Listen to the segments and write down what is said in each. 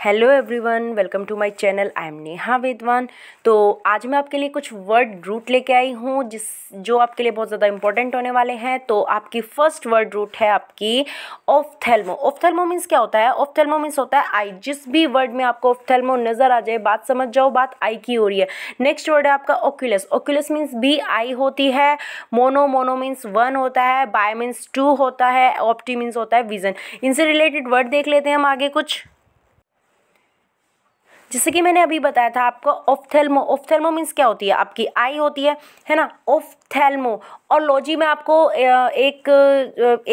hello everyone welcome to my channel I am Neha Vedwan तो आज मैं आपके लिए कुछ वर्ड रूट लेके आई हूँ जिस जो आपके लिए बहुत ज़्यादा इंपॉर्टेंट होने वाले हैं तो आपकी फर्स्ट वर्ड रूट है आपकी ऑफथेलमो ऑफथेलमो मीन्स क्या होता है ऑफथेलमो मीन्स होता है आई जिस भी वर्ड में आपको ऑफथेलमो नज़र आ जाए बात समझ जाओ बात आई की हो रही है नेक्स्ट वर्ड है आपका ओक्यूलस ओक्यूलस मीन्स भी आई होती है मोनो मोनो मीन्स वन होता है बाय मीन्स टू होता है ऑप्टी मीन्स होता है विजन इनसे रिलेटेड वर्ड देख लेते हैं हम आगे कुछ जैसे कि मैंने अभी बताया था आपको ऑफथेलमो ऑफ्थेल्मो मीन्स क्या होती है आपकी आई होती है है ना ऑफ्थेल्मो और लॉजी में आपको एक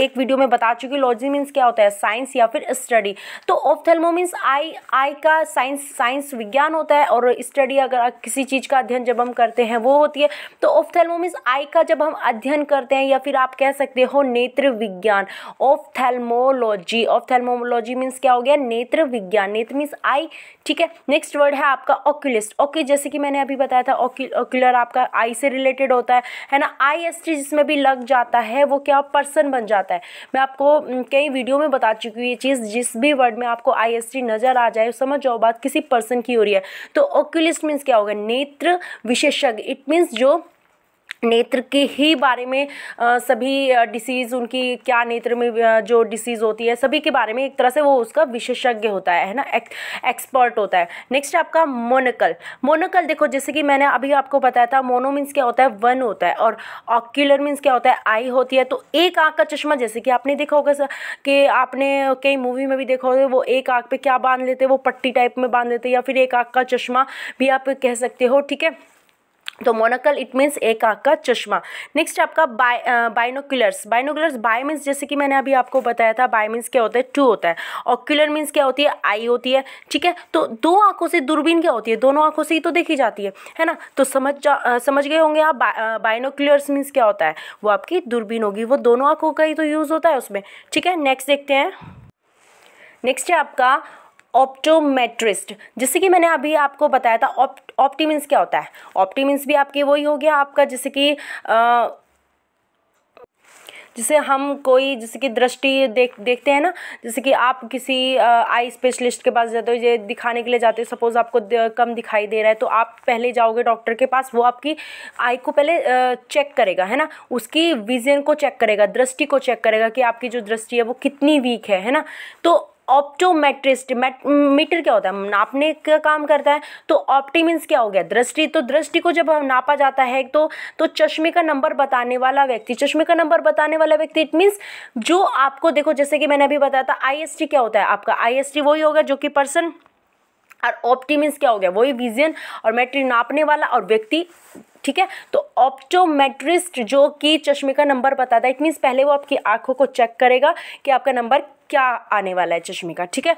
एक वीडियो में बता चुकी लॉजी मीन्स क्या होता है साइंस या फिर स्टडी तो ऑफ्थेल्मो मीन्स आई आई का साइंस साइंस विज्ञान होता है और स्टडी अगर किसी चीज़ का अध्ययन जब हम करते हैं वो होती है तो ऑफ्थेल्मो मीन्स आई का जब हम अध्ययन करते हैं या फिर आप कह सकते हो नेत्र विज्ञान ऑफ्थेल्मोलॉजी ऑफ्थेल्मोलॉजी मीन्स क्या हो गया नेत्र विज्ञान नेत्र मीन्स आई ठीक है नेक्स्ट वर्ड है आपका ऑक्यूलिस्ट ओके जैसे कि मैंने अभी बताया था ऑक्यूलर आपका आई से रिलेटेड होता है है ना आई एस टी जिसमें भी लग जाता है वो क्या पर्सन बन जाता है मैं आपको कई वीडियो में बता चुकी हूँ ये चीज़ जिस भी वर्ड में आपको आई एस टी नज़र आ जाए समझ जाओ बात किसी पर्सन की हो रही है तो ऑक्यूलिस्ट मीन्स क्या होगा नेत्र विशेषज्ञ इट मीन्स जो नेत्र के ही बारे में सभी डिसीज़ उनकी क्या नेत्र में जो डिसीज़ होती है सभी के बारे में एक तरह से वो उसका विशेषज्ञ होता है है ना एक, एक्सपर्ट होता है नेक्स्ट आपका मोनकल मोनकल देखो जैसे कि मैंने अभी आपको बताया था मोनो मीन्स क्या होता है वन होता है और ऑक्यूलर मीन्स क्या होता है आई होती है तो एक आँख का चश्मा जैसे कि आपने देखा होगा सर कि आपने कई मूवी में भी देखा होगा वो एक आँख पर क्या बांध लेते वो पट्टी टाइप में बांध लेते या फिर एक आँख का चश्मा भी आप कह सकते हो ठीक है तो मोनोकल इट मीन्स एक आँख का चश्मा नेक्स्ट आपका bi binoculars binoculars bi means जैसे कि मैंने अभी आपको बताया था बाय मीन्स क्या होता है टू होता है ऑक्यूलर मीन्स क्या होती है आई होती है ठीक है तो दो आंखों से दूरबीन क्या होती है दोनों आंखों से ही तो देखी जाती है है ना तो समझ जा आ, समझ गए होंगे आप बा, मीन्स क्या होता है वो आपकी दूरबीन होगी वो दोनों आँखों का ही तो यूज़ होता है उसमें ठीक है नेक्स्ट देखते हैं नेक्स्ट है आपका ऑप्टोमेट्रिस्ट जैसे कि मैंने अभी आपको बताया था ऑप्टीमिन्स क्या होता है ऑप्टीमिन्स भी आपके वही हो गया आपका जैसे कि जैसे हम कोई जैसे कि दृष्टि देख देखते हैं ना जैसे कि आप किसी आई स्पेशलिस्ट के पास जाते हो ये दिखाने के लिए जाते हो सपोज़ आपको कम दिखाई दे रहा है तो आप पहले जाओगे डॉक्टर के पास वो आपकी आई को पहले चेक करेगा है ना उसकी विज़न को चेक करेगा दृष्टि को चेक करेगा कि आपकी जो दृष्टि है वो कितनी वीक है है ना तो ऑप्टोमेट्रिस्ट मीटर क्या होता है नापने का काम करता है तो ऑप्टी क्या हो गया दृष्टि तो दृष्टि को जब नापा जाता है तो तो चश्मे का नंबर बताने वाला व्यक्ति चश्मे का नंबर बताने वाला व्यक्ति इट मीन्स जो आपको देखो जैसे कि मैंने अभी बताया था आई क्या होता है आपका आई वही होगा जो कि पर्सन और ऑप्टी क्या हो गया वही विजन और मेट्री नापने वाला और व्यक्ति ठीक है तो ऑप्टोमेट्रिस्ट जो कि चश्मे का नंबर बताता है इट मीन्स पहले वो आपकी आंखों को चेक करेगा कि आपका नंबर क्या आने वाला है चश्मे का ठीक है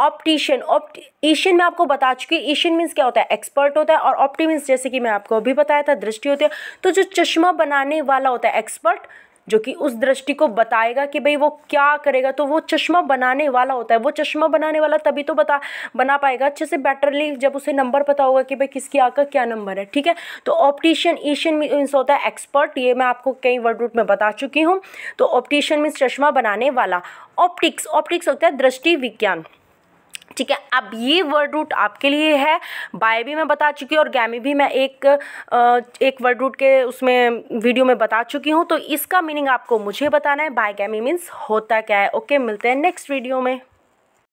ऑप्टिशियन ऑप्टी एशियन में आपको बता चुकी हूँ एशियन मीन्स क्या होता है एक्सपर्ट होता है और ऑप्टी मीन्स जैसे कि मैं आपको अभी बताया था दृष्टि होती है तो जो चश्मा बनाने वाला होता है एक्सपर्ट जो कि उस दृष्टि को बताएगा कि भाई वो क्या करेगा तो वो चश्मा बनाने वाला होता है वो चश्मा बनाने वाला तभी तो बता बना पाएगा अच्छे से बेटरली जब उसे नंबर पता होगा कि भाई किसकी आँख का क्या नंबर है ठीक है तो ऑप्टिशियन एशियन मीन्स होता है एक्सपर्ट ये मैं आपको कई वर्ड रूट में बता चुकी हूँ तो ऑप्टिशियन मीन्स चश्मा बनाने वाला ऑप्टिक्स ऑप्टिक्स होता है दृष्टि विज्ञान ठीक है अब ये वर्ड रूट आपके लिए है बाय भी मैं बता चुकी हूँ और गैमी भी मैं एक एक वर्ड रूट के उसमें वीडियो में बता चुकी हूँ तो इसका मीनिंग आपको मुझे बताना है बाय गैमी मीन्स होता क्या है ओके मिलते हैं नेक्स्ट वीडियो में